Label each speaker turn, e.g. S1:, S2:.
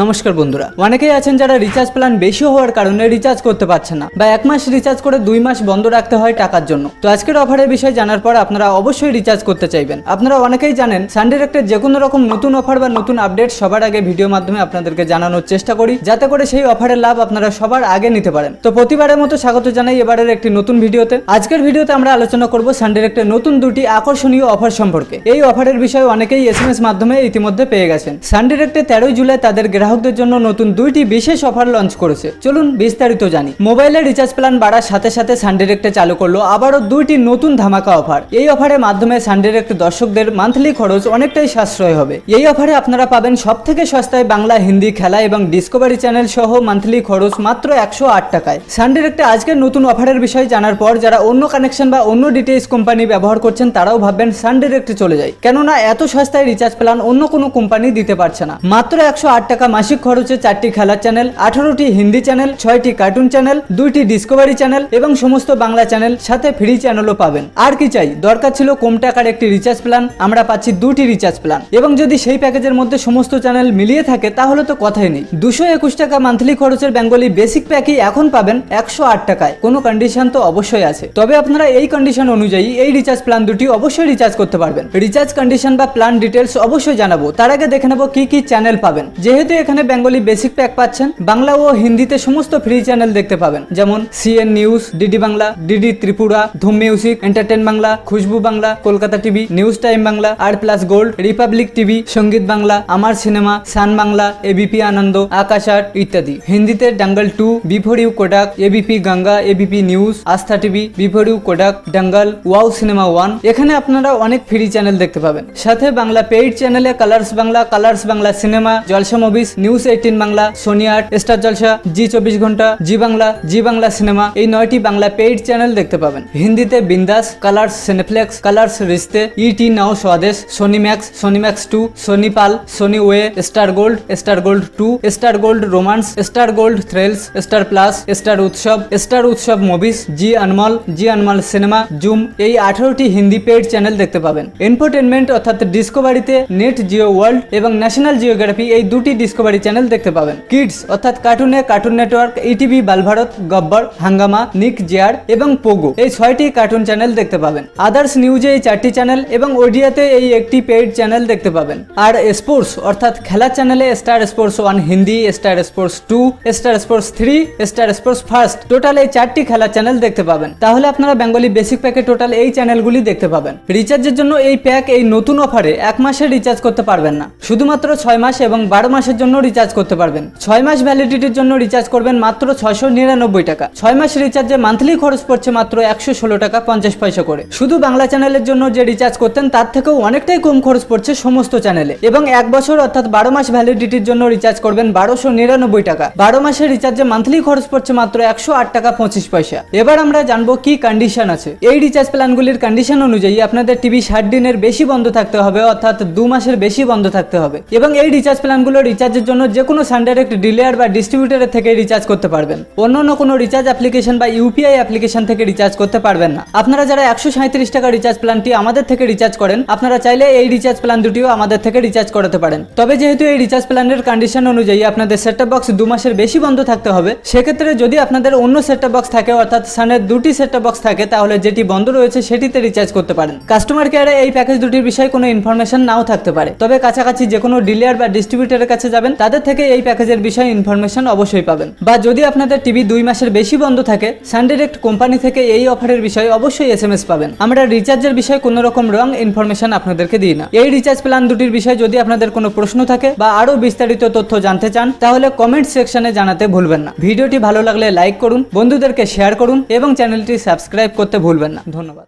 S1: নমস্কার বন্ধুরা অনেকেই আছেন যারা রিচার্জ প্ল্যান বেশি হওয়ার কারণে রিচার্জ করতে পারছে না বা এক মাস রিচার্জ করে দুই মাস বন্ধ রাখতে হয় টাকার জন্য তো আজকের অফারের বিষয়ে জানার পর আপনারা অবশ্যই রিচার্জ করতে চাইবেন আপনারা অনেকেই জানেন সানডে রেক্টের যে কোনো রকম নতুন অফার বা নতুন আপডেট সবার আগে ভিডিও মাধ্যমে আপনাদেরকে জানানোর চেষ্টা করি যাতে করে সেই অফারের লাভ আপনারা সবার আগে নিতে পারেন তো প্রতিবারের মতো স্বাগত জানাই এবারের একটি নতুন ভিডিওতে আজকের ভিডিওতে আমরা আলোচনা করব সানডে রেক্টের নতুন দুটি আকর্ষণীয় অফার সম্পর্কে এই অফারের বিষয়ে অনেকেই এস মাধ্যমে ইতিমধ্যে পেয়ে গেছেন সানডে রেক্টে তেরোই জুলাই তাদের গ্রাহকদের জন্য নতুন দুইটি বিশেষ অফার লঞ্চ করেছে চলুন বিস্তারিত জানি মোবাইলের রিচার্জ প্ল্যান বাড়ার সাথে সাথে সানডিরেক্টে চালু করলো আবারও দুইটি নতুন ধামাকা অফার এই অফারের মাধ্যমে সানডিরেক্ট দর্শকদের মান্থলি খরচ অনেকটাই সাশ্রয় হবে এই অফারে আপনারা পাবেন সব থেকে সস্তায় বাংলা হিন্দি খেলা এবং ডিসকভারি চ্যানেল সহ মান্থলি খরচ মাত্র একশো আট টাকায় সানডিরেক্টে আজকের নতুন অফারের বিষয় জানার পর যারা অন্য কানেকশন বা অন্য ডিটেইলস কোম্পানি ব্যবহার করছেন তারাও ভাববেন সানডিরেক্টে চলে যায় কেননা এত সস্তায় রিচার্জ প্ল্যান অন্য কোনো কোম্পানি দিতে পারছে না মাত্র একশো আট টাকা মাসিক খরচে চারটি খেলার চ্যানেল আঠারোটি হিন্দি চ্যানেল ছয়টি কার্টুন চ্যানেল দুইটি ডিসকভারি চ্যানেল এবং সমস্ত বাংলা চ্যানেল সাথে ফ্রি চ্যানেলও পাবেন আর কি চাই দরকার ছিল কম টাকার একটি রিচার্জ প্ল্যান আমরা পাচ্ছি দুটি রিচার্জ প্ল্যান এবং যদি সেই প্যাকেজের মধ্যে সমস্ত চ্যানেল মিলিয়ে থাকে তাহলে তো কথাই নেই দুশো একুশ টাকা মান্থলি খরচের বেঙ্গলি বেসিক প্যাকই এখন পাবেন একশো আট টাকায় কোনো কন্ডিশন তো অবশ্যই আছে তবে আপনারা এই কন্ডিশন অনুযায়ী এই রিচার্জ প্ল্যান দুটি অবশ্যই রিচার্জ করতে পারবেন রিচার্জ কন্ডিশন বা প্ল্যান ডিটেলস অবশ্যই জানাবো তার আগে দেখে নেবো কি কি চ্যানেল পাবেন যেহেতু এখানে বেঙ্গলি বেসিক প্যাক পাচ্ছেন বাংলা ও হিন্দিতে সমস্ত ফ্রি চ্যানেল দেখতে পাবেন যেমন CN news DD Bangla DD Tripura Dhoom music entertain Bangla Khushboo Bangla Kolkata TV news time Bangla R plus gold Republic TV Sangeet Bangla Aamar cinema sun Bangla ABP Ananda Aakash Aath ইত্যাদি হিন্দিতে Dangal two before you Kadak ABP Ganga ABP news Aastha TV before you Kadak Dangal wow cinema one এখানে আপনারা অনেক free channel দেখতে পাবেন সাথে Bangla paid চ্যানেলে colors Bangla colours Bangla cinema Jalsha movies টিভিস news eighteen Bangla Sony Aath star Jalsha Zee Chobbish Ghonta Zee Bangla Zee Bangla cinema এই নয়টি বাংলা পেইড চ্যানেল দেখতে পাবেন হিন্দিতে Bindass colors Cineplex colors Rishtey ET now Swadesh Sony max Sony max two Sony Pal Sony Wah star gold star gold two star gold romance star gold thrills star plus star Utsav star Utsav movies Zee Anmol Zee Anmol cinema zoom এই আঠারোটি Hindi paid channel দেখতে পাবেন entertainment অর্থাৎ ডিসকোভারিতে Nat Geo world এবং national geography এই দুটি disco Discovery channel দেখতে পাবেন কিডস অর্থাৎ কার্টুনে cartoon network ETV Balbharat Gabbar Hungama Nick জিয়ার এবং পোগো এই ছয়টি কার্টুন চ্যানেল দেখতে পাবেন আদার্স নিউজে এই চারটি চ্যানেল এবং ওডিয়াতে এই একটি পেইড চ্যানেল দেখতে পাবেন আর স্পোর্টস অর্থাৎ খেলার চ্যানেলে star sports one Hindi star sports two star sports three star sports first total এই চারটি খেলার চ্যানেল দেখতে পাবেন তাহলে আপনারা বেঙ্গলি বেসিক প্যাকে টোটাল এই চ্যানেলগুলি দেখতে পাবেন রিচার্জের জন্য এই প্যাক এই নতুন অফারে এক মাসে রিচার্জ করতে পারবেন না শুধুমাত্র ছয় মাস এবং বারো মাসের জন্য রিচার্জ করতে পারবেন ছয় মাস ভ্যালিডিটির জন্য রিচার্জ করবেন মাত্র ছয়শো নিরানব্বই টাকা ছয় মাস রিচার্জে মান্থলি খরচ পড়ছে মাত্র একশো ষোলো টাকা পঞ্চাশ পয়সা করে শুধু বাংলা চ্যানেলের জন্য যে রিচার্জ করতেন তার থেকেও অনেকটাই কম খরচ পড়ছে সমস্ত চ্যানেলে এবং এক বছর অর্থাৎ বারো মাস ভ্যালিডিটির জন্য রিচার্জ করবেন বারোশো নিরানব্বই টাকা বারো মাসের রিচার্জে মান্থলি খরচ পড়ছে মাত্র একশো আট টাকা পঁচিশ পয়সা এবার আমরা জানবো কি কন্ডিশন আছে এই রিচার্জ প্ল্যানগুলির কন্ডিশন অনুযায়ী আপনাদের টিভি ষাট দিনের বেশি বন্ধ থাকতে হবে অর্থাৎ দু মাসের বেশি বন্ধ থাকতে হবে এবং এই রিচার্জ প্ল্যানগুলো রিচার্জ রিচার্জের জন্য যে কোনো সানডাইরেক্ট ডিলেয়ার বা ডিস্ট্রিবিউটারের থেকে রিচার্জ করতে পারবেন অন্য অন্য কোনো রিচার্জ অ্যাপ্লিকেশন বা ইউপিআই অ্যাপ্লিকেশন থেকে রিচার্জ করতে পারবেন না আপনারা যারা একশো সাঁত্রিশ টাকা রিচার্জ প্ল্যানটি আমাদের থেকে রিচার্জ করেন আপনারা চাইলে এই রিচার্জ প্ল্যান দুটিও আমাদের থেকে রিচার্জ করাতে পারেন তবে যেহেতু এই রিচার্জ প্ল্যানের কন্ডিশন অনুযায়ী আপনাদের সেটটপ বক্স দু মাসের বেশি বন্ধ থাকতে হবে সেক্ষেত্রে যদি আপনাদের অন্য সেটটপ বক্স থাকে অর্থাৎ সানের দুটি সেটটপ বক্স থাকে তাহলে যেটি বন্ধ রয়েছে সেটিতে রিচার্জ করতে পারেন কাস্টমার কেয়ারে এই প্যাকেজ দুটির বিষয়ে কোনো ইনফরমেশন নাও থাকতে পারে তবে কাছাকাছি যে কোনো ডিলার বা ডিস্ট্রিবিউটারের কাছে যাবেন তাদের থেকে এই প্যাকেজের বিষয়ে ইনফরমেশন অবশ্যই পাবেন বা যদি আপনাদের টিভি দুই মাসের বেশি বন্ধ থাকে সানডিরেক্ট কোম্পানি থেকে এই অফারের বিষয়ে অবশ্যই এস এম এস পাবেন আমরা রিচার্জের বিষয়ে কোনো রকম রং ইনফরমেশন আপনাদেরকে দিই না এই রিচার্জ প্ল্যান দুটির বিষয়ে যদি আপনাদের কোনো প্রশ্ন থাকে বা আরও বিস্তারিত তথ্য জানতে চান তাহলে কমেন্ট সেকশনে জানাতে ভুলবেন না ভিডিওটি ভালো লাগলে লাইক করুন বন্ধুদেরকে শেয়ার করুন এবং চ্যানেলটি সাবস্ক্রাইব করতে ভুলবেন না ধন্যবাদ